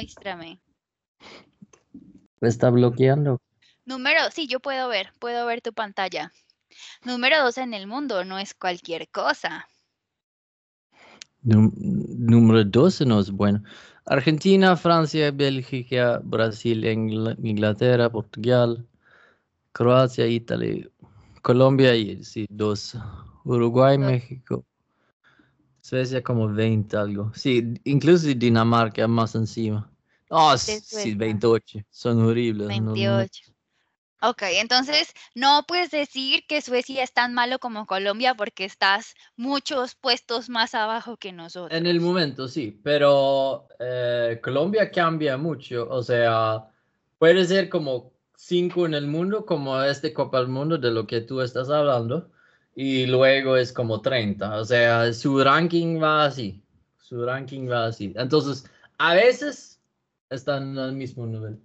Muéstrame. está bloqueando? Número, sí, yo puedo ver, puedo ver tu pantalla. Número dos en el mundo no es cualquier cosa. número 12 no es bueno. Argentina, Francia, Bélgica, Brasil, Inglaterra, Portugal, Croacia, Italia, Colombia y sí, dos. Uruguay, México. Suecia como 20 algo. Sí, incluso Dinamarca más encima oh sí, 28. Son horribles. 28. Ok, entonces no puedes decir que Suecia es tan malo como Colombia porque estás muchos puestos más abajo que nosotros. En el momento sí, pero eh, Colombia cambia mucho. O sea, puede ser como cinco en el mundo, como este Copa del Mundo de lo que tú estás hablando, y luego es como 30. O sea, su ranking va así. Su ranking va así. Entonces, a veces están al mismo nivel.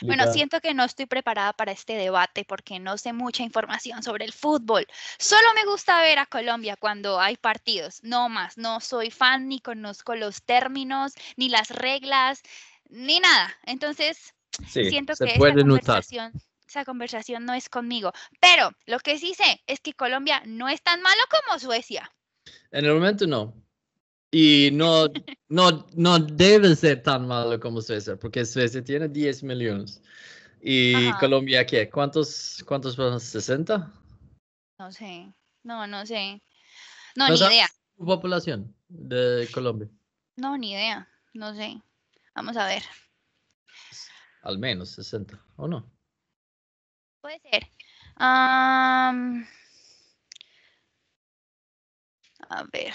Bueno, siento que no estoy preparada para este debate porque no sé mucha información sobre el fútbol. Solo me gusta ver a Colombia cuando hay partidos, no más. No soy fan ni conozco los términos, ni las reglas, ni nada. Entonces, siento que esa esa conversación no es conmigo. Pero lo que sí sé es que Colombia no es tan malo como Suecia. En el momento no, y no, no, no debe ser tan malo como Suecia, porque Suecia tiene 10 millones. ¿Y Colombia qué? ¿Cuántos, cuántos ¿60? No sé, no, no sé. No, ni idea. ¿Su población de Colombia? No, ni idea, no sé. Vamos a ver. Al menos 60, ¿o no? Puede ser. a ver.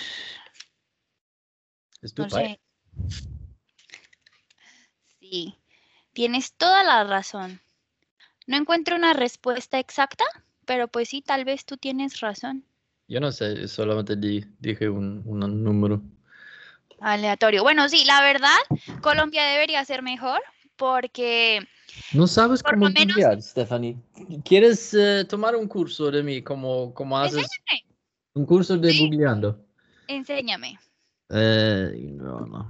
Sí, tienes toda la razón. No encuentro una respuesta exacta, pero pues sí, tal vez tú tienes razón. Yo no sé, solamente dije un, número. Aleatorio. Bueno, sí, la verdad, Colombia debería ser mejor porque... No sabes cómo Stephanie. ¿Quieres eh, tomar un curso de mí como, como haces? Un curso de sí. Enséñame. Eh, no, no.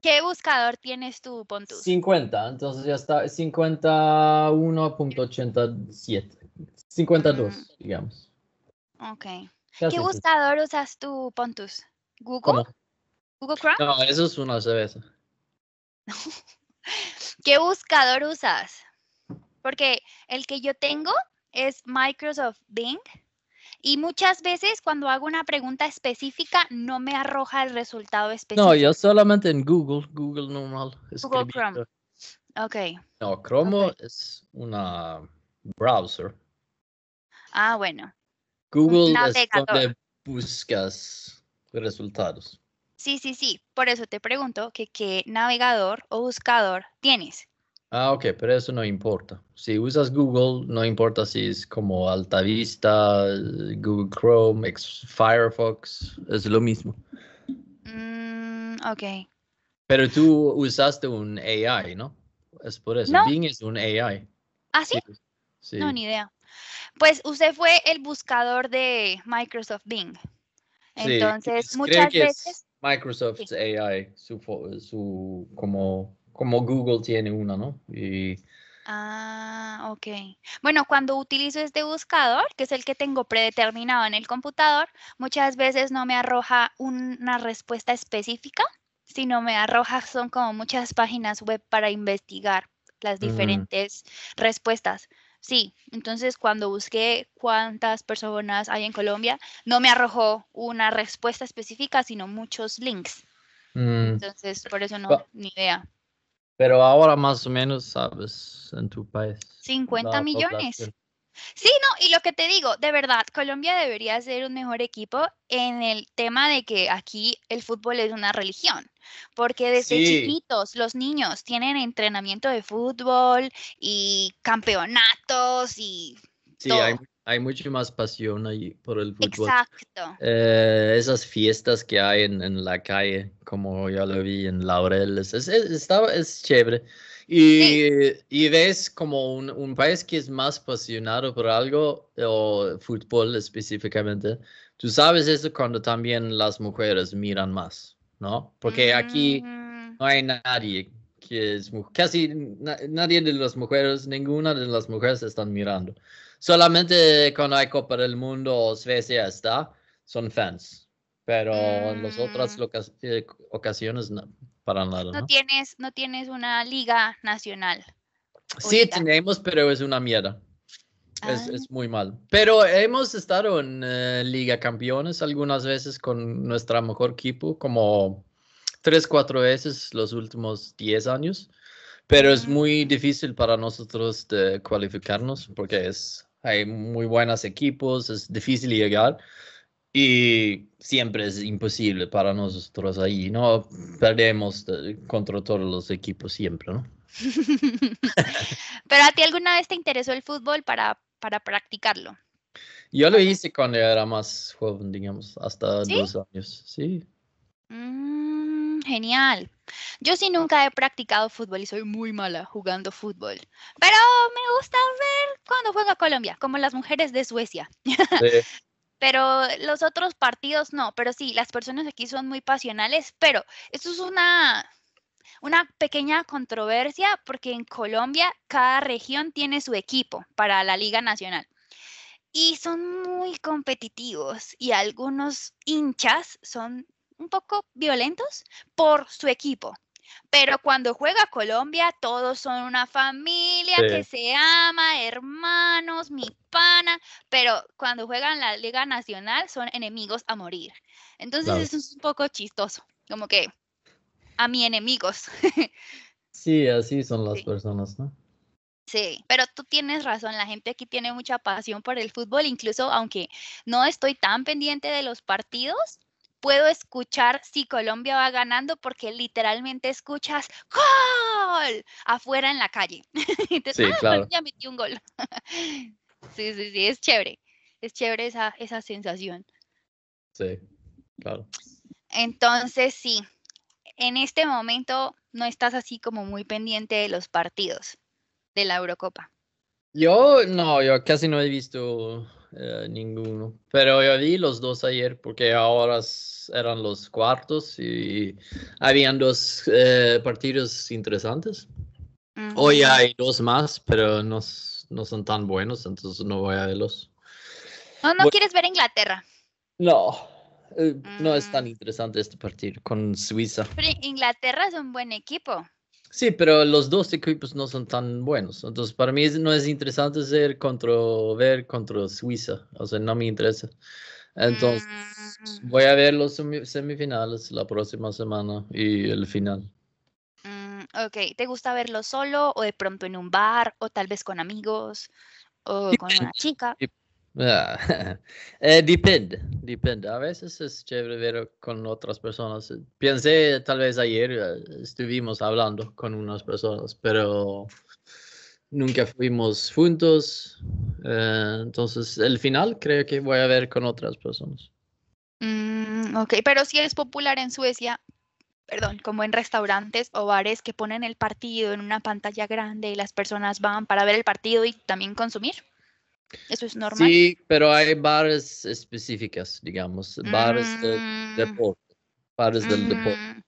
¿Qué buscador tienes tú, Pontus? 50, entonces ya está 51.87. 52, mm. digamos. Ok. ¿Qué buscador usas tú, Pontus? ¿Google? ¿Google Chrome? No, eso es una cerveza. ¿Qué buscador usas? Porque el que yo tengo es Microsoft Bing. Y muchas veces cuando hago una pregunta específica no me arroja el resultado específico. No, yo solamente en Google, Google normal. Google Chrome. Ok. No, Chrome es una browser. Ah, bueno. Google es donde buscas resultados. Sí, sí, sí. Por eso te pregunto que qué navegador o buscador tienes. Ah, ok, pero eso no importa. Si usas Google, no importa si es como Altavista, Google Chrome, Firefox, es lo mismo. Mm, ok. Pero tú usaste un AI, ¿no? Es por eso. Bing es un AI. ¿Ah, sí? No, ni idea. Pues usted fue el buscador de Microsoft Bing. Entonces, sí, muchas veces. Es Microsoft AI, su, su como como Google tiene una, ¿no? Ah, ok. Bueno, cuando utilizo este buscador, que es el que tengo predeterminado en el computador, muchas veces no me arroja una respuesta específica, sino me arroja, son como muchas páginas web para investigar las diferentes respuestas. Sí, entonces cuando busqué cuántas personas hay en Colombia, no me arrojó una respuesta específica, sino muchos links. Mm. Entonces, por eso no, ah. ni idea. Pero ahora más o menos sabes en tu país. 50 millones. Sí, no, y lo que te digo, de verdad, Colombia debería ser un mejor equipo en el tema de que aquí el fútbol es una religión, porque desde chiquitos los niños tienen entrenamiento de fútbol y campeonatos y... Sí, hay hay mucho más pasión ahí por el fútbol. Exacto. Eh, esas fiestas que hay en, la calle, como ya lo vi en Laureles, es, chévere. Y, ves como un, país que es más apasionado por algo, o fútbol específicamente, tú sabes eso cuando también las mujeres miran más, ¿no? Porque aquí mm. no hay nadie que es casi nadie de las mujeres, ninguna de las mujeres están mirando solamente con hay Copa del Mundo o Suecia está, son fans. Pero en las otras mm. eh, ocasiones, no, para nada. ¿no? tienes, no tienes una liga nacional. Sí, tenemos, pero es una mierda. Ah. Es, muy mal. Pero hemos estado en eh, Liga Campeones algunas veces con nuestra mejor equipo, como tres, cuatro veces los últimos diez años. Pero es muy difícil para nosotros de cualificarnos porque es, hay muy buenos equipos, es difícil llegar y siempre es imposible para nosotros ahí, ¿no? Perdemos contra todos los equipos siempre, ¿no? Pero a ti alguna vez te interesó el fútbol para, para practicarlo? Yo lo hice cuando era más joven, digamos, hasta dos años, sí. Mm, genial. Yo sí nunca he practicado fútbol y soy muy mala jugando fútbol, pero me gusta ver cuando juega Colombia, como las mujeres de Suecia. pero los otros partidos no, pero sí, las personas aquí son muy pasionales, pero esto es una, una pequeña controversia porque en Colombia cada región tiene su equipo para la Liga Nacional y son muy competitivos y algunos hinchas son un poco violentos por su equipo. Pero cuando juega Colombia, todos son una familia que se ama, hermanos, mi pana, pero cuando juegan la Liga Nacional son enemigos a morir. Entonces eso es un poco chistoso, como que a mi enemigos. sí, así son las personas, ¿no? Sí, pero tú tienes razón, la gente aquí tiene mucha pasión por el fútbol, incluso aunque no estoy tan pendiente de los partidos, puedo escuchar si Colombia va ganando porque literalmente escuchas gol afuera en la calle. sí, ah, metió un gol. sí, sí, sí, es chévere. Es chévere esa, esa sensación. Sí, claro. Entonces, sí, en este momento no estás así como muy pendiente de los partidos de la Eurocopa. Yo no, yo casi no he visto eh, ninguno. Pero yo vi los dos ayer porque ahora eran los cuartos y habían dos eh, partidos interesantes. Hoy hay dos más, pero no, son tan buenos, entonces no voy a verlos. No, no quieres ver Inglaterra. No, eh, no es mm. tan interesante este partido con Suiza. Inglaterra es un buen equipo. Sí, pero los dos equipos no son tan buenos. Entonces, para mí no es interesante ser contra, ver contra Suiza. O sea, no me interesa. Entonces, mm. voy a ver los semifinales la próxima semana y el final. Mm, ok, ¿te gusta verlo solo o de pronto en un bar o tal vez con amigos o con una chica? Ah, eh, depende, depende. A veces es chévere ver con otras personas. Pensé, tal vez ayer eh, estuvimos hablando con unas personas, pero nunca fuimos juntos. Eh, entonces, el final creo que voy a ver con otras personas. Mm, ok, pero si es popular en Suecia, perdón, como en restaurantes o bares que ponen el partido en una pantalla grande y las personas van para ver el partido y también consumir. Eso es normal. Sí, pero hay bares específicas, digamos, bares de mm. deporte, bares del mm. deporte.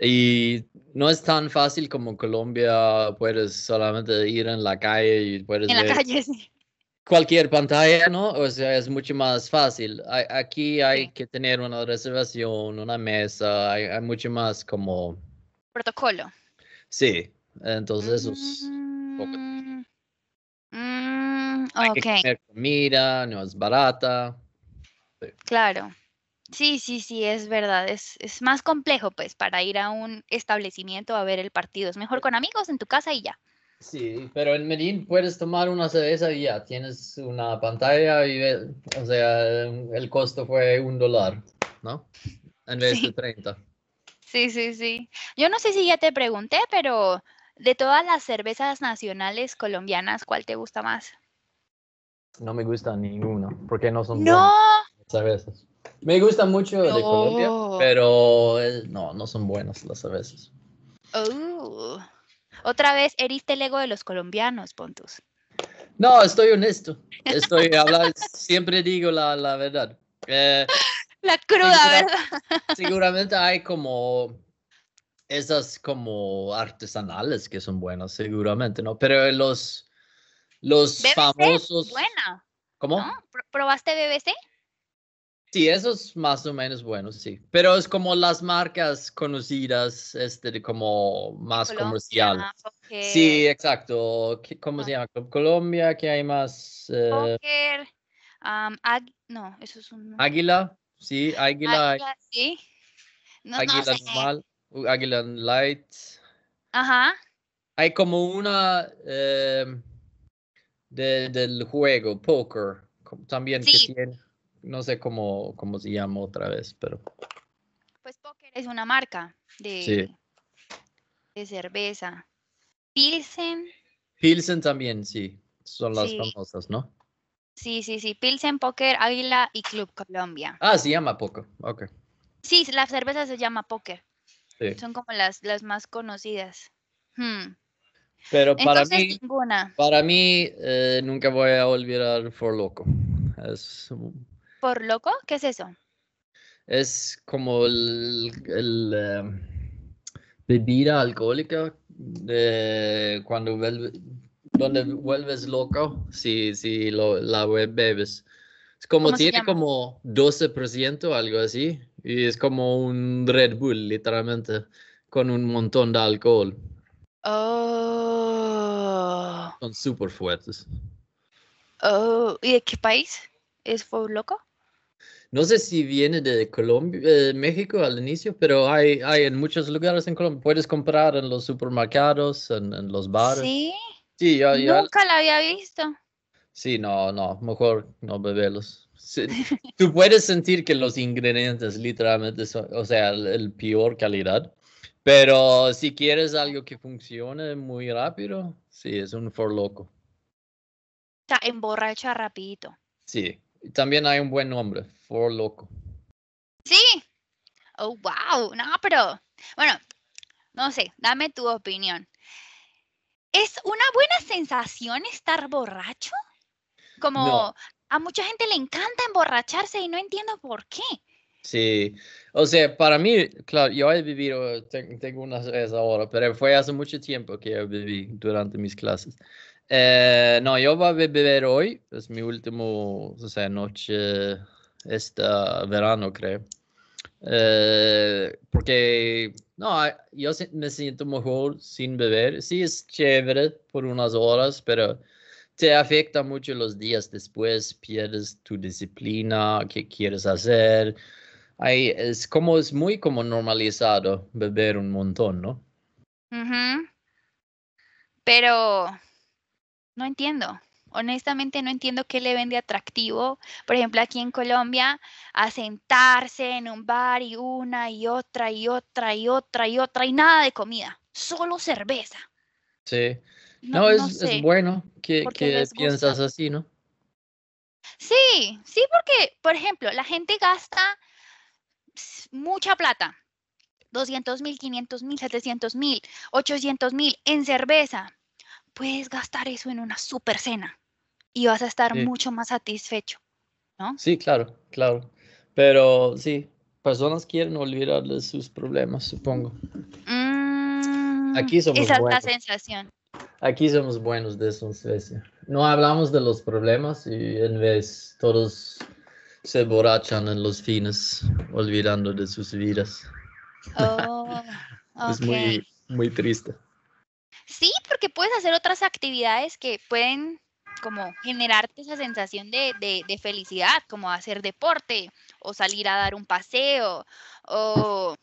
Y no es tan fácil como en Colombia, puedes solamente ir en la calle y puedes en la calle, cualquier pantalla, ¿no? O sea, es mucho más fácil. Aquí hay que tener una reservación, una mesa, hay, mucho más como... Protocolo. Sí, entonces eso es... Mm okay. no es barata. Claro. Sí, sí, sí, es verdad. Es, más complejo, pues, para ir a un establecimiento a ver el partido. Es mejor con amigos en tu casa y ya. Sí, pero en Medellín puedes tomar una cerveza y ya. Tienes una pantalla y, o sea, mm, el costo fue un dólar, ¿no? En vez de 30. Sí, sí, sí. Yo no sé si ya te pregunté, pero de todas las cervezas nacionales colombianas, ¿cuál te gusta más? No me gusta ninguno, porque no son buenas a veces. Me gusta mucho de Colombia, pero eh, no, no son buenas las a oh. Otra vez heriste el ego de los colombianos, Pontus. No, estoy honesto. Estoy siempre digo la, la verdad. Eh, la cruda verdad. Seguramente hay como esas como artesanales que son buenas, seguramente, ¿no? Pero los los famosos. ¿Cómo? ¿Probaste BBC? Sí, eso es más o menos bueno, sí. Pero es como las marcas conocidas, este, como más comercial. Sí, exacto. ¿Cómo se llama? Colombia, ¿qué hay más. Eh, no, eso es un. Águila, sí, Águila. Águila, sí. No, águila normal, uh, Águila Light. Ajá. Hay como una. Em, del juego, poker, también que tiene, no sé cómo, cómo se llama otra vez, pero... Pues poker es una marca de, de cerveza. Pilsen. Pilsen también, sí, son las famosas, ¿no? Sí, sí, sí, Pilsen, Poker, Águila y Club Colombia. Ah, se llama Poker, ok. Sí, la cerveza se llama Poker. Son como las, las más conocidas. Hmm. Pero para mí, para mí eh, nunca voy a olvidar por Loco. ¿Por Loco? ¿Qué es eso? Es como el, em, bebida alcohólica cuando donde vuelves loco si, si la web bebes. Es como tiene como 12% o algo así y es como un Red Bull literalmente con un montón de alcohol. Oh. Son súper fuertes. Oh, ¿Y de qué país es por Loco? No sé si viene de Colombia, México al inicio, pero hay, hay en muchos lugares en Colombia. Puedes comprar en los supermercados, en, los bares. Sí. Sí, Nunca la había visto. Sí, no, no, mejor no beberlos. tú puedes sentir que los ingredientes literalmente son, o sea, el, peor calidad, pero si quieres algo que funcione muy rápido, Sí, es un for loco. O sea, emborracha rapidito. Sí, también hay un buen nombre, for loco. Sí. Oh, wow. No, pero bueno, no sé, dame tu opinión. ¿Es una buena sensación estar borracho? Como a mucha gente le encanta emborracharse y no entiendo por qué. Sí, o sea, para mí, claro, yo he vivido, tengo una esas ahora, pero fue hace mucho tiempo que yo viví durante mis clases. Eh, no, yo voy a beber hoy, es mi último, o sea, noche, este verano creo. Eh, porque, no, yo me siento mejor sin beber. Sí, es chévere por unas horas, pero te afecta mucho los días después, pierdes tu disciplina, qué quieres hacer es como es muy como normalizado beber un montón, ¿no? Mhm. Pero no entiendo. Honestamente no entiendo qué le vende atractivo, por ejemplo, aquí en Colombia, a sentarse en un bar y una y otra y otra y otra y otra y nada de comida, solo cerveza. Sí. No, es, bueno que, que piensas así, ¿no? Sí, sí, porque, por ejemplo, la gente gasta mucha plata. 200 mil, 500 mil, 700 mil, 800 mil en cerveza. Puedes gastar eso en una super cena y vas a estar mucho más satisfecho, ¿no? Sí, claro, claro. Pero sí, personas quieren olvidarles sus problemas, supongo. Mm, Aquí somos buenos. sensación. Aquí somos buenos de eso No hablamos de los problemas y en vez todos se borrachan en los fines, olvidando de sus vidas. Oh, es muy, muy triste. Sí, porque puedes hacer otras actividades que pueden como generarte esa sensación de, felicidad, como hacer deporte o salir a dar un paseo o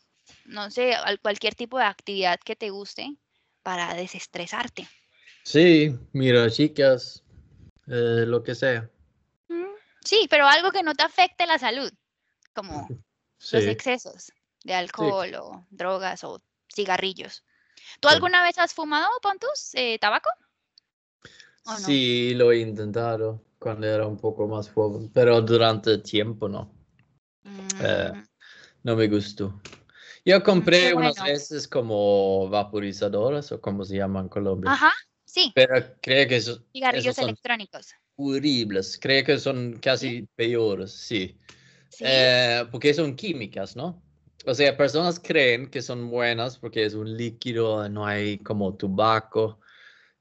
no sé, cualquier tipo de actividad que te guste para desestresarte. Sí, mira, chicas, eh, lo que sea. Sí, pero algo que no te afecte la salud, como los excesos de alcohol o drogas o cigarrillos. ¿Tú alguna vez has fumado, Pontus, eh, tabaco? Sí, lo he intentado cuando era un poco más joven, pero durante tiempo no. Eh, mm. no me gustó. Yo compré unas veces como vaporizadores o como se llaman en Colombia. Ajá, Sí. Pero cree que son cigarrillos electrónicos. Horribles, creo que son casi peores, sí. Eh, porque son químicas, ¿no? O sea, personas creen que son buenas porque es un líquido, no hay como tabaco,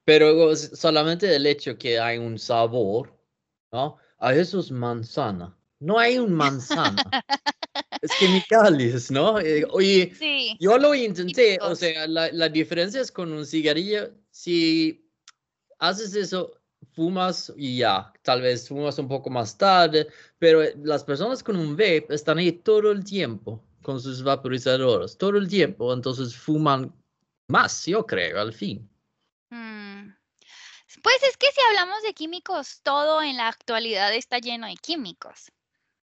pero solamente el hecho que hay un sabor, ¿no? A eso es manzana. No hay un manzana. es químicas, ¿no? Eh, oye, sí. yo lo intenté, o sea, la, la, diferencia es con un cigarrillo, si haces eso, fumas y ya, tal vez fumas un poco más tarde, pero eh, las personas con un vape están ahí todo el tiempo con sus vaporizadores, todo el tiempo, entonces fuman más, yo creo, al fin. Mm. Pues es que si hablamos de químicos, todo en la actualidad está lleno de químicos,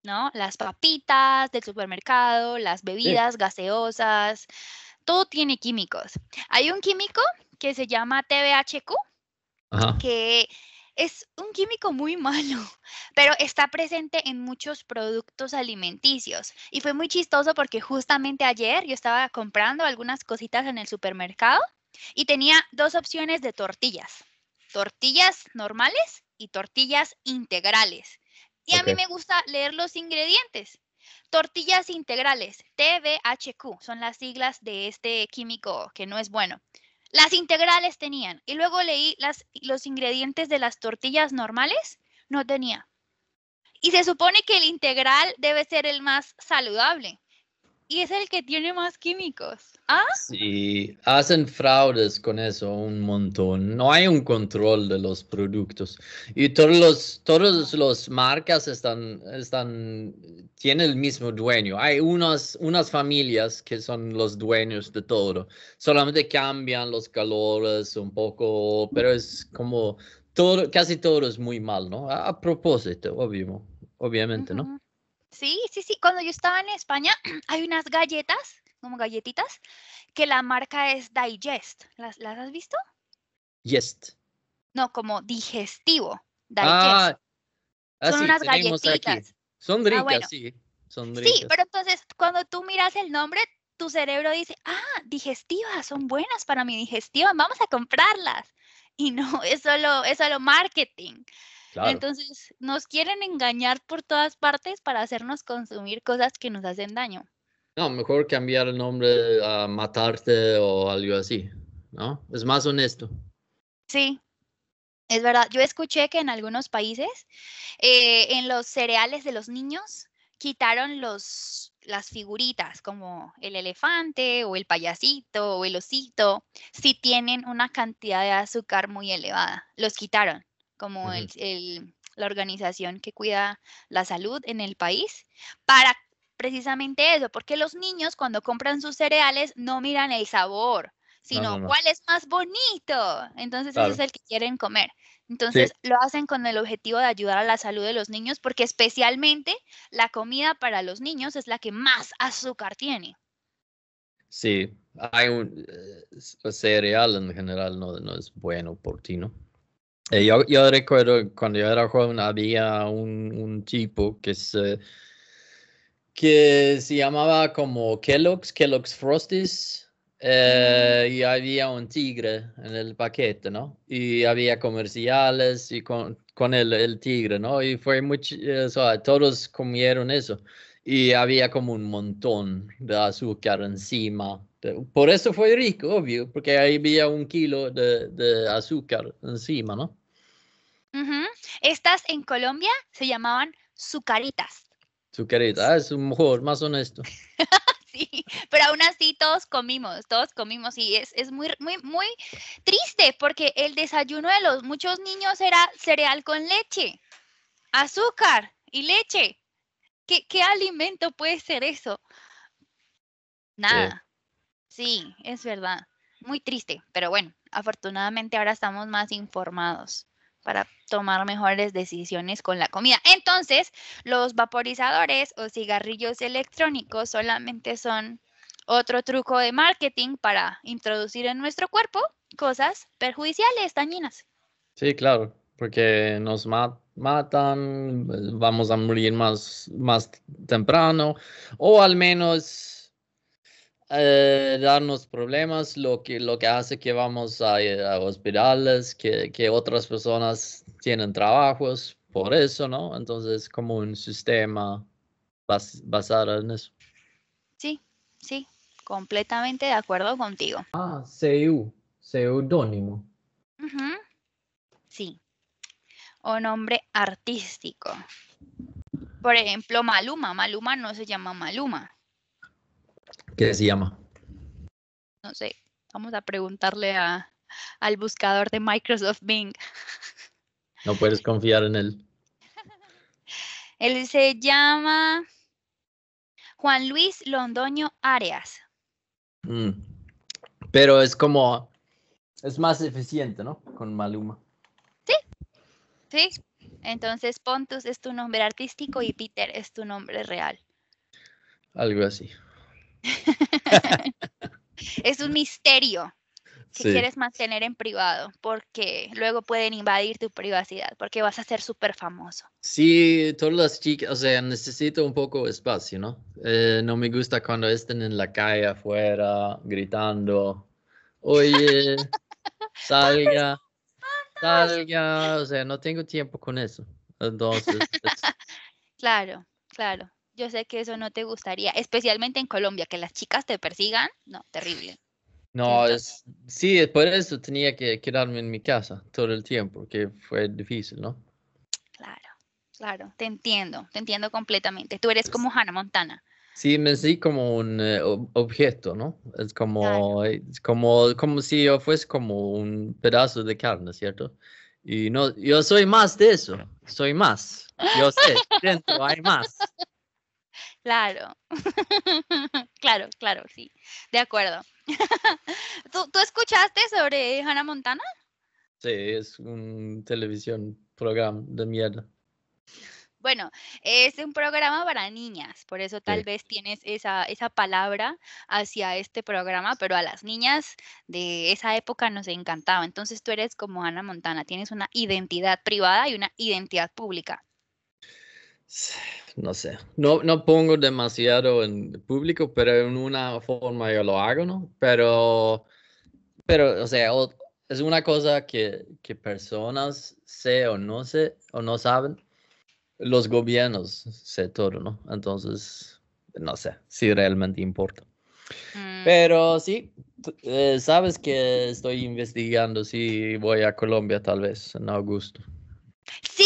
¿no? Las papitas del supermercado, las bebidas gaseosas, todo tiene químicos. Hay un químico que se llama TBHQ, que es un químico muy malo, pero está presente en muchos productos alimenticios. Y fue muy chistoso porque justamente ayer yo estaba comprando algunas cositas en el supermercado y tenía dos opciones de tortillas. Tortillas normales y tortillas integrales. Y a mí me gusta leer los ingredientes. Tortillas integrales, TBHQ, son las siglas de este químico que no es bueno. Las integrales tenían. Y luego leí las, los ingredientes de las tortillas normales. No tenía. Y se supone que el integral debe ser el más saludable. Y es el que tiene más químicos. ¿Ah? Sí, hacen fraudes con eso un montón. No hay un control de los productos. Y todos los, todos los marcas están, están, tienen el mismo dueño. Hay unas, unas familias que son los dueños de todo. Solamente cambian los calores un poco, pero es como todo, casi todo es muy mal, ¿no? A, propósito, obvio, obviamente, ¿no? Sí, sí, sí. Cuando yo estaba en España, hay unas galletas, como galletitas, que la marca es Digest. ¿Las, ¿las has visto? Yes. No, como digestivo. Ah, ah, son unas galletitas. Son ah, ricas, sí. Sí, pero entonces cuando tú miras el nombre, tu cerebro dice, ah, digestivas, son buenas para mi digestión, vamos a comprarlas. Y no, es solo, es solo marketing. Entonces, nos quieren engañar por todas partes para hacernos consumir cosas que nos hacen daño. No, mejor cambiar el nombre a matarte o algo así, ¿no? Es más honesto. Sí, es verdad. Yo escuché que en algunos países, eh, en los cereales de los niños, quitaron los, las figuritas como el elefante o el payasito o el osito, si tienen una cantidad de azúcar muy elevada. Los quitaron como el, la organización que cuida la salud en el país, para precisamente eso, porque los niños cuando compran sus cereales no miran el sabor, sino cuál es más bonito. Entonces ese es el que quieren comer. Entonces lo hacen con el objetivo de ayudar a la salud de los niños, porque especialmente la comida para los niños es la que más azúcar tiene. Sí, hay un eh, cereal en general no, no es bueno por ti, ¿no? Eh, yo, recuerdo cuando yo era joven había un, tipo que se, que se llamaba como Kellogg's, Kellogg's Frosties. Eh, y había un tigre en el paquete, ¿no? Y había comerciales y con, el, tigre, ¿no? Y fue mucho, todos comieron eso. Y había como un montón de azúcar encima por eso fue rico, obvio, porque ahí había un kilo de, azúcar encima, ¿no? Estas en Colombia se llamaban sucaritas. Sucaritas, ah, es un mejor, más honesto. sí, pero aún así todos comimos, todos comimos y es, muy, muy, muy triste porque el desayuno de los muchos niños era cereal con leche, azúcar y leche. ¿Qué, alimento puede ser eso? Nada. Sí, es verdad. Muy triste, pero bueno, afortunadamente ahora estamos más informados para tomar mejores decisiones con la comida. Entonces, los vaporizadores o cigarrillos electrónicos solamente son otro truco de marketing para introducir en nuestro cuerpo cosas perjudiciales, dañinas. Sí, claro, porque nos matan, vamos a morir más, más temprano, o al menos eh, darnos problemas, lo que, lo que hace que vamos a, eh, hospitales, que, otras personas tienen trabajos, por eso, ¿no? Entonces, como un sistema basado en eso. Sí, sí, completamente de acuerdo contigo. Ah, CU, seudónimo. Sí, o nombre artístico. Por ejemplo, Maluma. Maluma no se llama Maluma. ¿Qué se llama? No sé, vamos a preguntarle al buscador de Microsoft Bing. No puedes confiar en él. Él se llama Juan Luis Londoño Arias. Mm. Pero es como, es más eficiente, ¿no? Con Maluma. Sí, sí. Entonces Pontus es tu nombre artístico y Peter es tu nombre real. Algo así. es un misterio que quieres mantener en privado, porque luego pueden invadir tu privacidad, porque vas a ser súper famoso. Sí, todas las chicas, o sea, necesito un poco de espacio, ¿no? Eh, no me gusta cuando estén en la calle afuera gritando, oye, salga, pues, ah, salga, o sea, no tengo tiempo con eso. Entonces... Claro, claro. Yo sé que eso no te gustaría, especialmente en Colombia, que las chicas te persigan, no, terrible. No, es, sí, por eso tenía que quedarme en mi casa todo el tiempo, que fue difícil, ¿no? Claro, claro, te entiendo, te entiendo completamente. Tú eres como Hannah Montana. Sí, me sí como un eh, objeto, ¿no? Es como, eh, como, como si yo fuese como un pedazo de carne, ¿cierto? Y no, yo soy más de eso, soy más. Yo sé, dentro hay más. Claro, claro, claro, sí, de acuerdo. ¿Tú, escuchaste sobre Hannah Montana? Sí, es un televisión programa de mierda. Bueno, es un programa para niñas, por eso tal vez tienes esa, esa palabra hacia este programa, pero a las niñas de esa época nos encantaba. Entonces tú eres como Hannah Montana, tienes una identidad privada y una identidad pública no sé, no, no pongo demasiado en público, pero en una forma yo lo hago, ¿no? Pero, pero o sea, es una cosa que, personas sé o no sé o no saben, los gobiernos sé todo, ¿no? Entonces, no sé si realmente importa. Mm. Pero sí, eh, sabes que estoy investigando si voy a Colombia tal vez en agosto. Sí,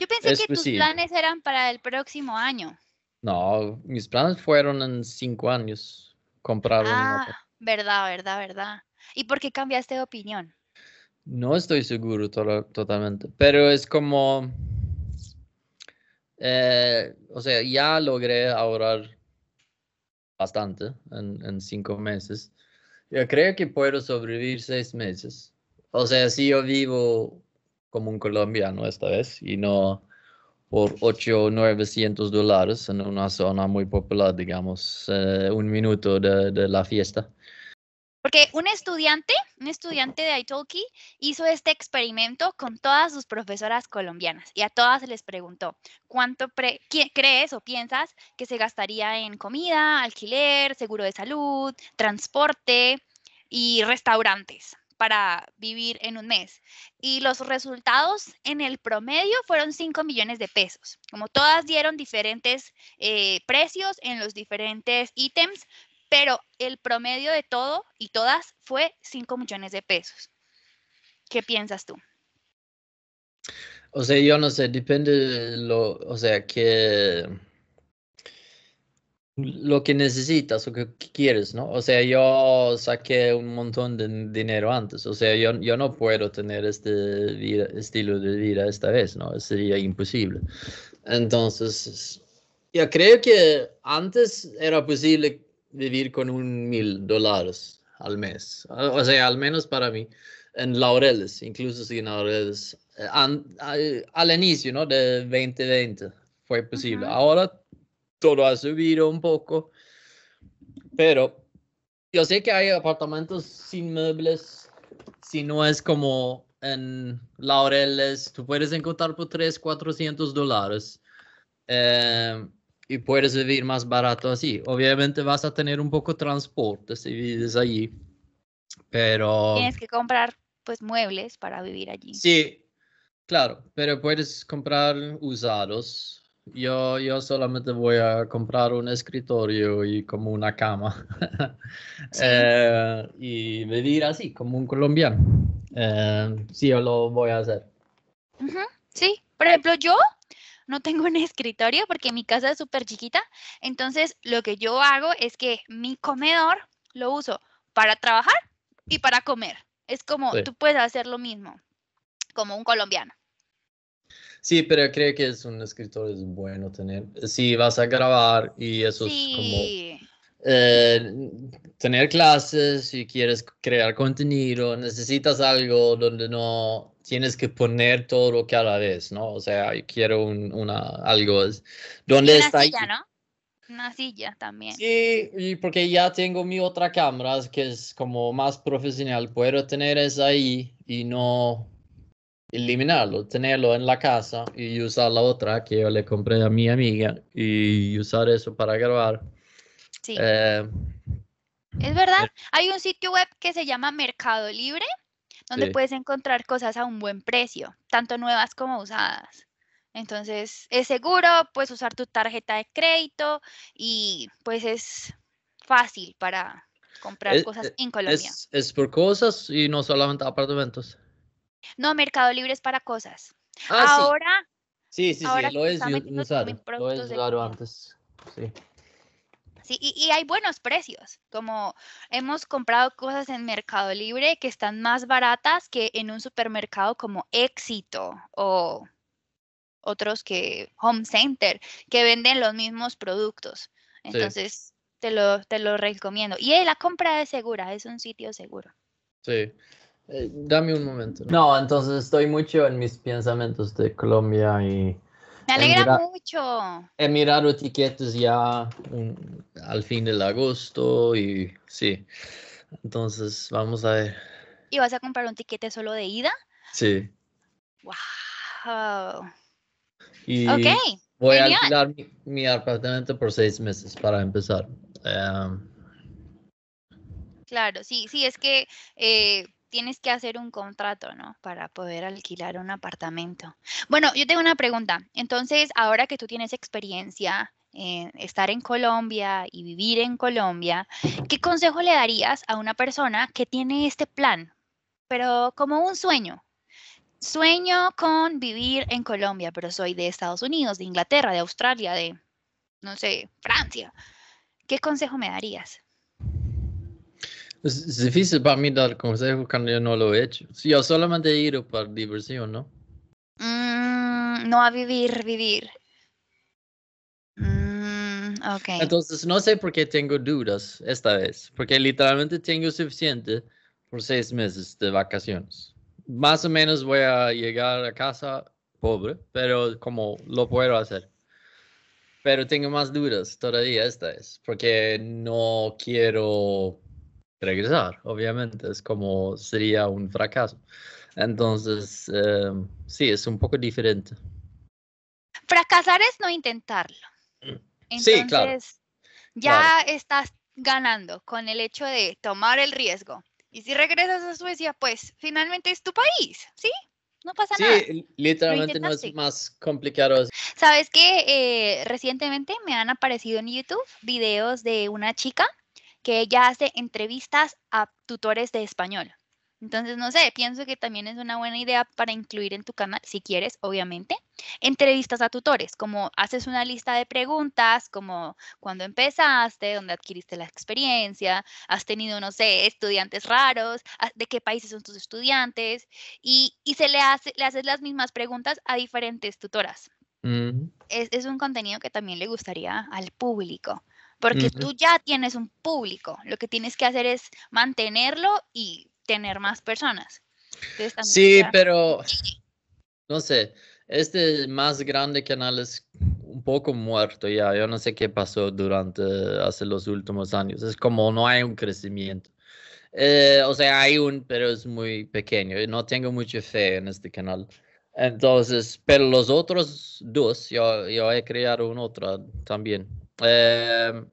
yo pensé que tus planes eran para el próximo año. No, mis planes fueron en cinco años comprar ah, Verdad, verdad, verdad. ¿Y por qué cambiaste de opinión? No estoy seguro totalmente, pero es como, eh, o sea, ya logré ahorrar bastante en, en, cinco meses. Yo creo que puedo sobrevivir seis meses. O sea, si yo vivo como un colombiano esta vez y no por 8 o 900 dólares en una zona muy popular, digamos, eh, un minuto de, la fiesta. Porque un estudiante, un estudiante de Italki hizo este experimento con todas sus profesoras colombianas y a todas les preguntó, ¿cuánto crees o piensas que se gastaría en comida, alquiler, seguro de salud, transporte y restaurantes? para vivir en un mes. Y los resultados en el promedio fueron 5 millones de pesos. Como todas dieron diferentes eh, precios en los diferentes ítems, pero el promedio de todo y todas fue 5 millones de pesos. ¿Qué piensas tú? O sea, yo no sé, depende lo, o sea, que lo que necesitas o que quieres, ¿no? O sea, yo saqué un montón de dinero antes, o sea, yo, yo no puedo tener este estilo de vida esta vez, ¿no? Sería imposible. Entonces, yo creo que antes era posible vivir con un mil dólares al mes, o sea, al menos para mí, en laureles, incluso sin laureles, eh, al, inicio, ¿no? De 2020 fue posible. Ahora todo ha subido un poco, pero yo sé que hay apartamentos sin muebles, si no es como en Laureles, tú puedes encontrar por tres, 400 dólares. Eh, y puedes vivir más barato así. Obviamente vas a tener un poco de transporte si vives allí, pero... Tienes que comprar pues muebles para vivir allí. Sí, claro, pero puedes comprar usados yo, solamente voy a comprar un escritorio y como una cama eh, y vivir así, como un colombiano. Eh, sí, yo lo voy a hacer. Sí, por ejemplo, yo no tengo un escritorio porque mi casa es súper chiquita, entonces lo que yo hago es que mi comedor lo uso para trabajar y para comer. Es como tú puedes hacer lo mismo, como un colombiano. Sí, pero creo que es un escritor es bueno tener. Si vas a grabar y eso es como eh, tener clases, si quieres crear contenido, necesitas algo donde no tienes que poner todo cada vez, ¿no? O sea, quiero un, una, algo. Donde una está silla, ¿no? Una silla también. Sí, y porque ya tengo mi otra cámara que es como más profesional, puedo tener esa ahí y no eliminarlo, tenerlo en la casa y usar la otra que yo le compré a mi amiga y usar eso para grabar. Sí. Eh, es verdad, eh. hay un sitio web que se llama Mercado Libre, donde puedes encontrar cosas a un buen precio, tanto nuevas como usadas. Entonces, es seguro, puedes usar tu tarjeta de crédito y pues es fácil para comprar cosas eh, en Colombia. es por cosas y no solamente apartamentos. No, Mercado Libre es para cosas. Ah, ahora. Sí, sí, sí, lo, es, usado, lo es antes. Sí. Sí, y, hay buenos precios, como hemos comprado cosas en Mercado Libre que están más baratas que en un supermercado como Éxito o otros que Home Center, que venden los mismos productos. Entonces, te, lo, te lo recomiendo. Y eh, la compra es segura, es un sitio seguro. Sí. Eh, dame un momento. ¿no? entonces estoy mucho en mis pensamientos de Colombia y... Me alegra mucho. He mirado etiquetas ya al fin del agosto y sí. Entonces vamos a ver. ¿Y vas a comprar un tiquete solo de ida? Sí. Wow. Y ok. Voy a alquilar mi, apartamento por seis meses para empezar. Em, claro, sí, sí, es que eh, tienes que hacer un contrato, ¿no? Para poder alquilar un apartamento. Bueno, yo tengo una pregunta. Entonces, ahora que tú tienes experiencia en estar en Colombia y vivir en Colombia, ¿qué consejo le darías a una persona que tiene este plan, pero como un sueño? Sueño con vivir en Colombia, pero soy de Estados Unidos, de Inglaterra, de Australia, de, no sé, Francia. ¿Qué consejo me darías? Es difícil para mí dar consejo cuando yo no lo he hecho. Yo solamente ido por diversión, ¿no? Mm, no a vivir, vivir. Mm, Entonces no sé por qué tengo dudas esta vez, porque literalmente tengo suficiente por seis meses de vacaciones. Más o menos voy a llegar a casa pobre, pero como lo puedo hacer. Pero tengo más dudas todavía esta vez, porque no quiero regresar, obviamente, es como sería un fracaso. Entonces, em, sí, es un poco diferente. Fracasar es no intentarlo. Entonces, sí, claro. Ya estás ganando con el hecho de tomar el riesgo. Y si regresas a Suecia, pues finalmente es tu país, ¿sí? No pasa nada. Sí, literalmente no es más complicado. Sabes que eh, recientemente me han aparecido en YouTube videos de una chica que ella hace entrevistas a tutores de español. Entonces, no sé, pienso que también es una buena idea para incluir en tu canal, si quieres, obviamente, entrevistas a tutores, como haces una lista de preguntas, como cuándo empezaste, dónde adquiriste la experiencia, has tenido, no sé, estudiantes raros, ah, de qué países son tus estudiantes, y, y se le, hace, haces las mismas preguntas a diferentes tutoras. Mm. Es, es, un contenido que también le gustaría al público porque tú ya tienes un público, lo que tienes que hacer es mantenerlo y tener más personas. sí, pero no sé, este más grande canal es un poco muerto ya, yo no sé qué pasó durante hace los últimos años, es como no hay un crecimiento. Eh, o sea, hay un, pero es muy pequeño. No tengo mucha fe en este canal. Entonces, pero los otros dos, yo, yo he creado un otro también. Em,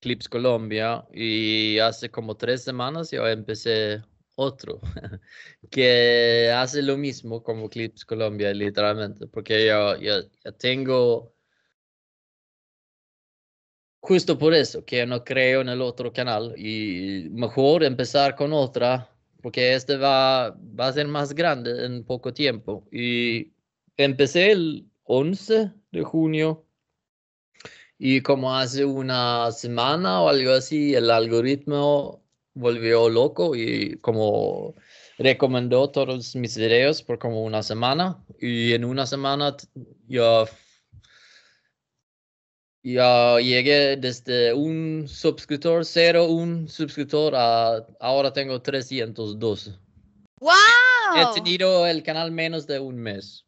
Clips Colombia y hace como tres semanas yo empecé otro que hace lo mismo como Clips Colombia literalmente porque yo, tengo justo por eso que no creo en el otro canal y mejor empezar con otra porque este va, va a ser más grande en poco tiempo y empecé el 11 de junio y como hace una semana o algo así, el algoritmo volvió loco y como recomendó todos mis videos por como una semana. Y en una semana yo ya llegué desde un suscriptor, cero, un suscriptor, a ahora tengo 302. ¡Wow! He tenido el canal menos de un mes.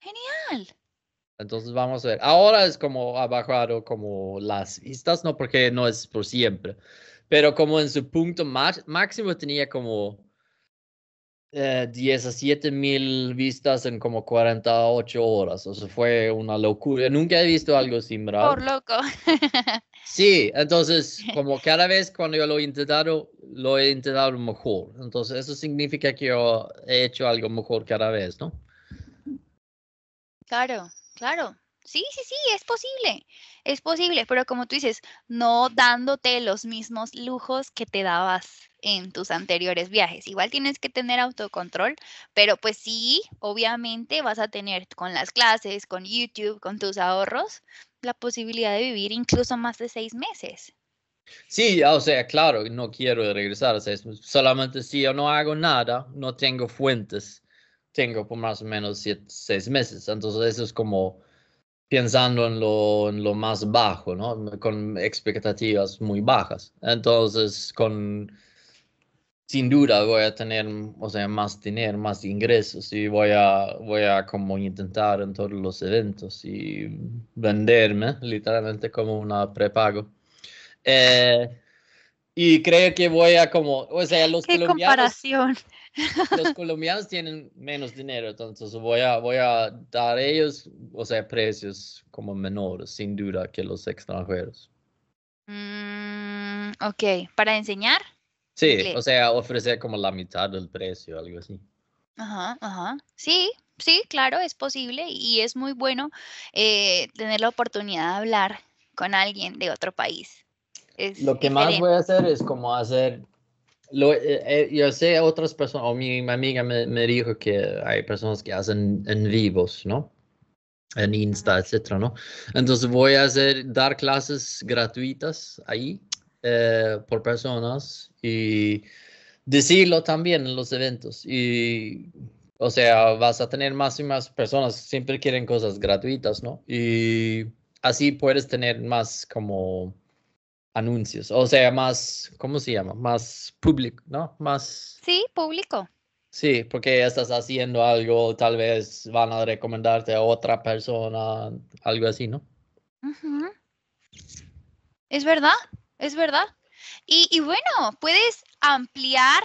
¡Genial! Entonces vamos a ver. Ahora es como ha bajado como las vistas, no porque no es por siempre, pero como en su punto máximo tenía como eh, 17 mil vistas en como 48 horas. O sea, fue una locura. Nunca he visto algo similar. Por loco. sí, entonces como cada vez cuando yo lo he intentado, lo he intentado mejor. Entonces eso significa que yo he hecho algo mejor cada vez, ¿no? Claro, Claro, sí, sí, sí, es posible, es posible, pero como tú dices, no dándote los mismos lujos que te dabas en tus anteriores viajes. Igual tienes que tener autocontrol, pero pues sí, obviamente vas a tener con las clases, con YouTube, con tus ahorros, la posibilidad de vivir incluso más de seis meses. Sí, ah, o sea, claro, no quiero regresar a seis meses, solamente si yo no hago nada, no tengo fuentes tengo por más o menos siete, seis meses. Entonces eso es como pensando en lo, en lo más bajo, ¿no? Con expectativas muy bajas. Entonces, con, sin duda voy a tener, o sea, más dinero, más ingresos y voy a, voy a como intentar en todos los eventos y venderme literalmente como una prepago. Eh, y creo que voy a como, o sea, los ¿Qué comparación? los colombianos tienen menos dinero, entonces voy a, voy a dar ellos, o sea, precios como menores, sin duda, que los extranjeros. Mm, ok, ¿para enseñar? Sí, o sea, ofrecer como la mitad del precio, algo así. Ajá, ajá. Sí, sí, claro, es posible y es muy bueno eh, tener la oportunidad de hablar con alguien de otro país. lo que más voy a hacer es como hacer lo, eh, eh, yo sé otras personas, o mi, amiga me, dijo que hay personas que hacen en vivos, ¿no? En Insta, etcétera, ¿no? Entonces voy a hacer, dar clases gratuitas ahí eh, por personas y decirlo también en los eventos. Y, o sea, vas a tener más y más personas, siempre quieren cosas gratuitas, ¿no? Y así puedes tener más como anuncios, o sea, más, ¿cómo se llama? Más público, ¿no? Más... Sí, público. Sí, porque estás haciendo algo, tal vez van a recomendarte a otra persona, algo así, ¿no? Es verdad, es verdad. Y, bueno, puedes ampliar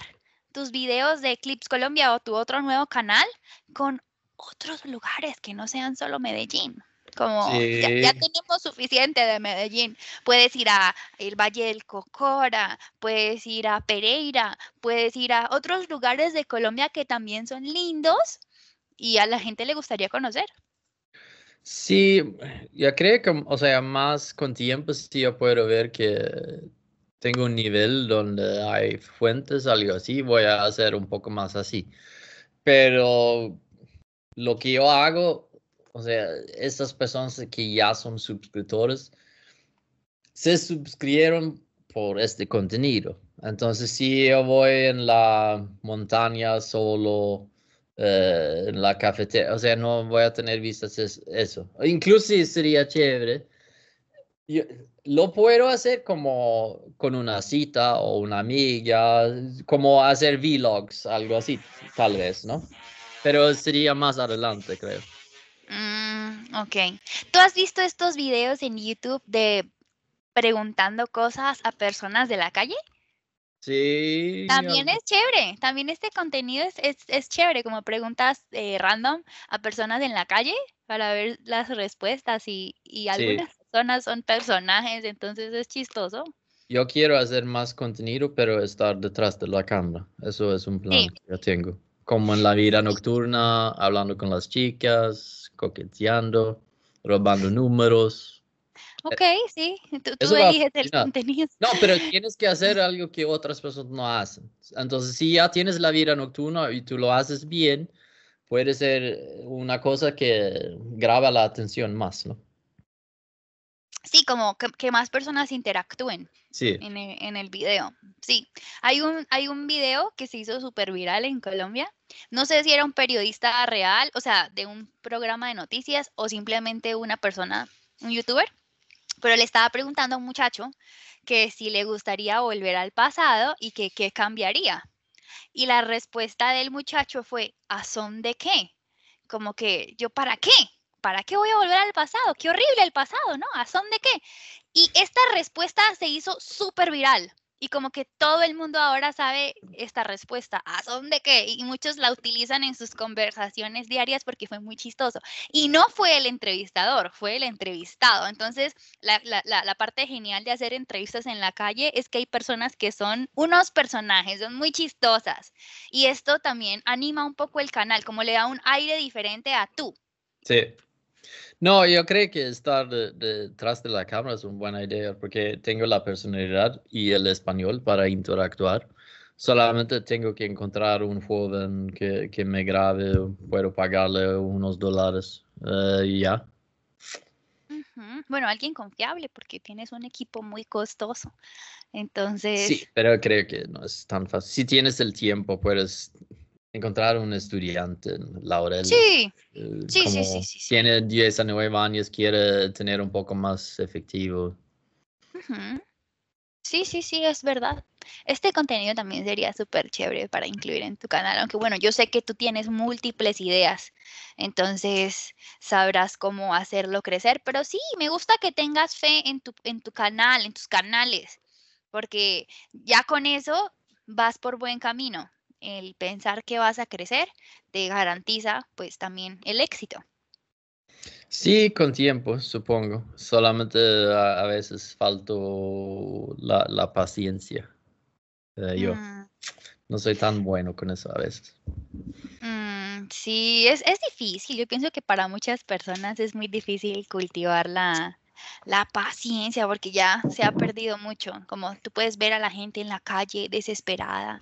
tus videos de Eclipse Colombia o tu otro nuevo canal con otros lugares que no sean solo Medellín como ya, tenemos suficiente de Medellín. Puedes ir a el Valle del Cocora, puedes ir a Pereira, puedes ir a otros lugares de Colombia que también son lindos y a la gente le gustaría conocer. Sí, ya creo que, o sea, más con tiempo sí yo puedo ver que tengo un nivel donde hay fuentes, algo así, voy a hacer un poco más así. Pero lo que yo hago o sea, esas personas que ya son suscriptores se suscribieron por este contenido. Entonces, si yo voy en la montaña solo, eh, en la cafetería, o sea, no voy a tener vistas eso. Incluso sería chévere. lo puedo hacer como con una cita o una amiga, como hacer vlogs, algo así, tal vez, ¿no? Pero sería más adelante, creo. Mm, ok. ¿Tú has visto estos videos en YouTube de preguntando cosas a personas de la calle? Sí. También es chévere, también este contenido es, chévere, como preguntas eh, random a personas en la calle para ver las respuestas y, y algunas personas son personajes, entonces es chistoso. Yo quiero hacer más contenido, pero estar detrás de la cámara. Eso es un plan que yo tengo. Como en la vida nocturna, hablando con las chicas, coqueteando, robando números. Ok, eh, sí, tú, eliges el contenido. No, pero tienes que hacer algo que otras personas no hacen. Entonces, si ya tienes la vida nocturna y tú lo haces bien, puede ser una cosa que graba la atención más, ¿no? sí, como que, más personas interactúen e, en, el, video. Sí, hay un, hay un video que se hizo súper viral en Colombia. No sé si era un periodista real, o sea, de un programa de noticias o simplemente una persona, un youtuber, pero le estaba preguntando a un muchacho que si le gustaría volver al pasado y que qué cambiaría. Y la respuesta del muchacho fue, ¿a son de qué? Como que yo, ¿para qué? ¿para qué voy a volver al pasado? Qué horrible el pasado, ¿no? ¿A son de qué? Y esta respuesta se hizo súper viral. Y como que todo el mundo ahora sabe esta respuesta, ¿a dónde de qué? Y muchos la utilizan en sus conversaciones diarias porque fue muy chistoso. Y no fue el entrevistador, fue el entrevistado. Entonces, la, la, la parte genial de hacer entrevistas en la calle es que hay personas que son unos personajes, son muy chistosas. Y esto también anima un poco el canal, como le da un aire diferente a tú. Sí. No, yo creo que estar detrás de la cámara es una buena idea porque tengo la personalidad y el español para interactuar. Solamente tengo que encontrar un joven que, me grabe, puedo pagarle unos dólares eh, y ya. Bueno, alguien confiable porque tienes un equipo muy costoso. Entonces... Sí, pero creo que no es tan fácil. Si tienes el tiempo, puedes encontrar un estudiante, Laurel. Sí, eh, sí, sí, sí, sí, Tiene años, quiere tener un poco más efectivo. Sí, sí, sí, es verdad. Este contenido también sería súper chévere para incluir en tu canal, aunque bueno, yo sé que tú tienes múltiples ideas, entonces sabrás cómo hacerlo crecer, pero sí, me gusta que tengas fe en tu, en tu canal, en tus canales, porque ya con eso vas por buen camino el pensar que vas a crecer te garantiza pues también el éxito. Sí, con tiempo, supongo. Solamente a, veces falto la, paciencia. yo mm. no soy tan bueno con eso a veces. Mm, sí, es, difícil. Yo pienso que para muchas personas es muy difícil cultivar la, la paciencia porque ya se ha perdido mucho. Como tú puedes ver a la gente en la calle desesperada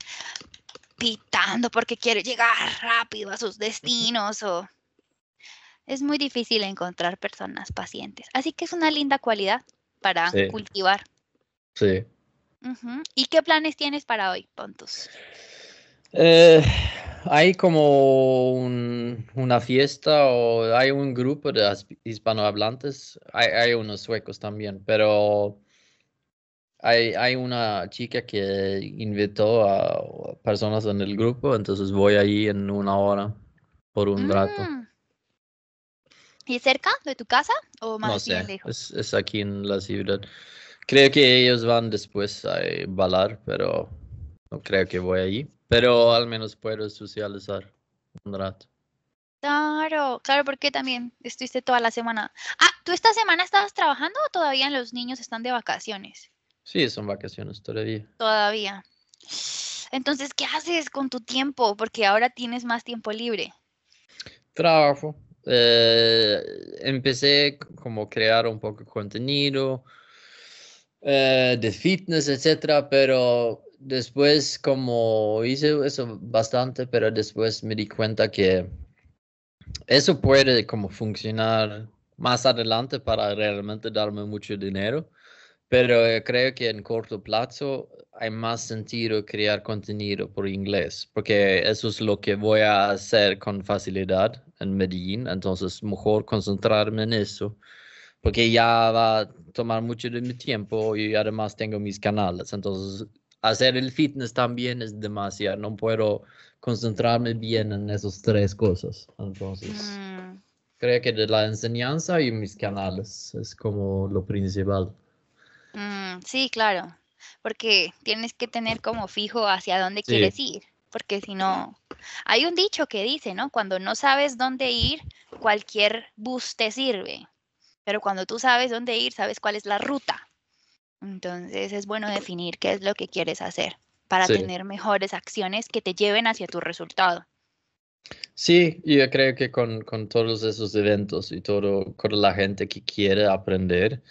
pitando porque quiere llegar rápido a sus destinos o es muy difícil encontrar personas pacientes. Así que es una linda cualidad para cultivar. Sí. ¿Y qué planes tienes para hoy, Pontus? Eh, hay como una fiesta o hay un grupo de hispanohablantes, hay unos suecos también, pero hay, una chica que invitó a personas en el grupo, entonces voy allí en una hora por un rato. Mm. ¿Y cerca de tu casa o más no sé, Es, aquí en la ciudad. Creo que ellos van después a eh, balar, pero no creo que voy allí. Pero al menos puedo socializar un rato. Claro, claro, porque también estuviste toda la semana. Ah, ¿tú esta semana estabas trabajando o todavía los niños están de vacaciones? Sí, son vacaciones todavía. Todavía. Entonces, ¿qué haces con tu tiempo? Porque ahora tienes más tiempo libre. Trabajo. Eh, empecé como crear un poco de contenido eh, de fitness, etcétera, pero después como hice eso bastante, pero después me di cuenta que eso puede como funcionar más adelante para realmente darme mucho dinero pero eh, creo que en corto plazo hay más sentido crear contenido por inglés, porque eso es lo que voy a hacer con facilidad en Medellín, entonces mejor concentrarme en eso, porque ya va a tomar mucho de mi tiempo y además tengo mis canales, entonces hacer el fitness también es demasiado, no puedo concentrarme bien en esas tres cosas, entonces mm. creo que de la enseñanza y mis canales es como lo principal. Mm, sí, claro, porque tienes que tener como fijo hacia dónde quieres ir, porque si no, hay un dicho que dice, ¿no? Cuando no sabes dónde ir, cualquier bus te sirve, pero cuando tú sabes dónde ir, sabes cuál es la ruta. Entonces es bueno definir qué es lo que quieres hacer para tener mejores acciones que te lleven hacia tu resultado. Sí, yo creo que con, con todos esos eventos y todo, con la gente que quiere aprender,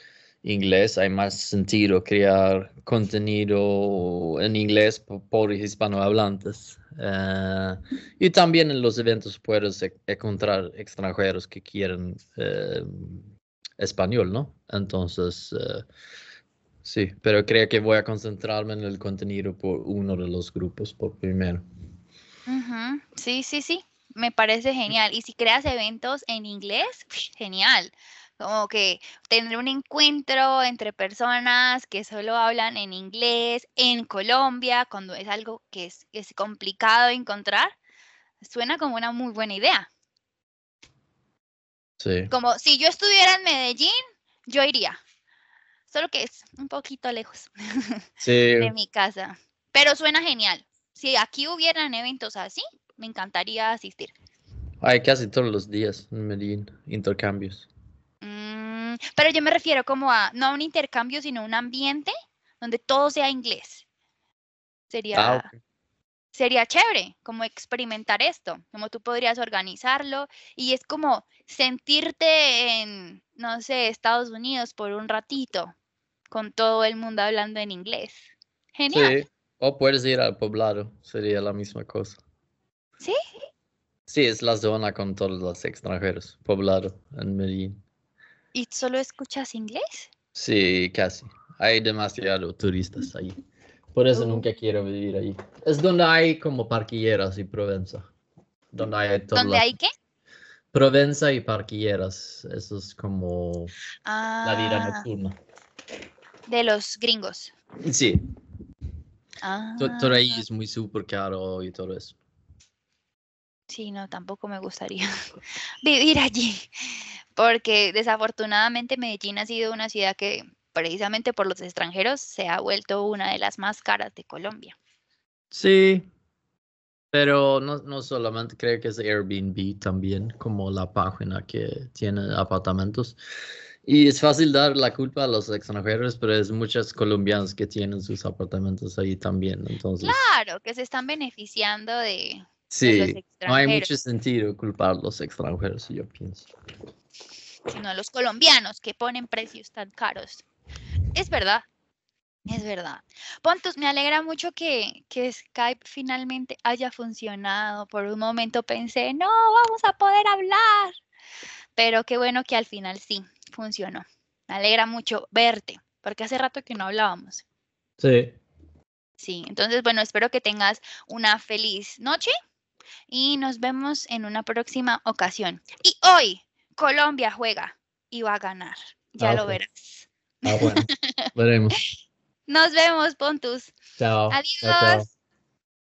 inglés, hay más sentido crear contenido en inglés por, hispanohablantes. Eh, y también en los eventos puedes e-, encontrar extranjeros que quieren eh, español, ¿no? Entonces, eh, sí, pero creo que voy a concentrarme en el contenido por uno de los grupos por primero. Sí, sí, sí, me parece genial. Y si creas eventos en inglés, genial como que tener un encuentro entre personas que solo hablan en inglés, en Colombia, cuando es algo que es, complicado encontrar, suena como una muy buena idea. Sí. Como si yo estuviera en Medellín, yo iría. Solo que es un poquito lejos sí. de mi casa. Pero suena genial. Si aquí hubieran eventos así, me encantaría asistir. Hay casi todos los días en Medellín, intercambios. Mm, pero yo me refiero como a, no a un intercambio, sino un ambiente donde todo sea inglés. Ah, sería, sería chévere como experimentar esto, como tú podrías organizarlo y es como sentirte en, no sé, Estados Unidos por un ratito, con todo el mundo hablando en inglés. Genial. o puedes ir al poblado, sería la misma cosa. Sí. Sí, es la zona con todos los extranjeros, poblado en Medellín. ¿Y solo escuchas inglés? Sí, casi. Hay demasiados turistas ahí. Por eso oh. nunca quiero vivir allí. Es donde hay como parquilleras y Provenza. Donde hay ¿Dónde hay qué? Provenza y parquilleras. Eso es como la vida ah. nocturna. De los gringos. Sí. Todo ahí es muy súper caro y todo eso. Sí, no, tampoco me gustaría vivir allí porque desafortunadamente Medellín ha sido una ciudad que precisamente por los extranjeros se ha vuelto una de las más caras de Colombia. Sí, pero no, solamente creo que es Airbnb también, como la página que tiene apartamentos. Y es fácil dar la culpa a los extranjeros, pero es muchas colombianas que tienen sus apartamentos ahí también. Entonces... Claro, que se están beneficiando de, Sí, no hay mucho sentido culpar a los extranjeros, yo pienso sino a los colombianos que ponen precios tan caros. Es verdad, es verdad. Pontus, me alegra mucho que, que, Skype finalmente haya funcionado. Por un momento pensé, no, vamos a poder hablar. Pero qué bueno que al final sí, funcionó. Me alegra mucho verte, porque hace rato que no hablábamos. Sí. Sí, entonces, bueno, espero que tengas una feliz noche y nos vemos en una próxima ocasión. Y hoy Colombia juega y va a ganar. Ya ah, lo verás. Ah, Veremos. Nos vemos, Pontus. Chao. Adiós.